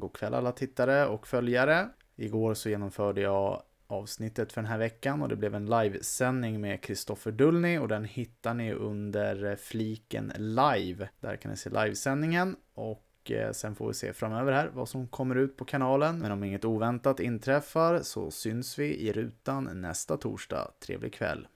God kväll alla tittare och följare. Igår så genomförde jag avsnittet för den här veckan och det blev en livesändning med Kristoffer Dullny och den hittar ni under eh, fliken live. Där kan ni se livesändningen och eh, sen får vi se framöver här vad som kommer ut på kanalen. Men om inget oväntat inträffar så syns vi i rutan nästa torsdag. Trevlig kväll!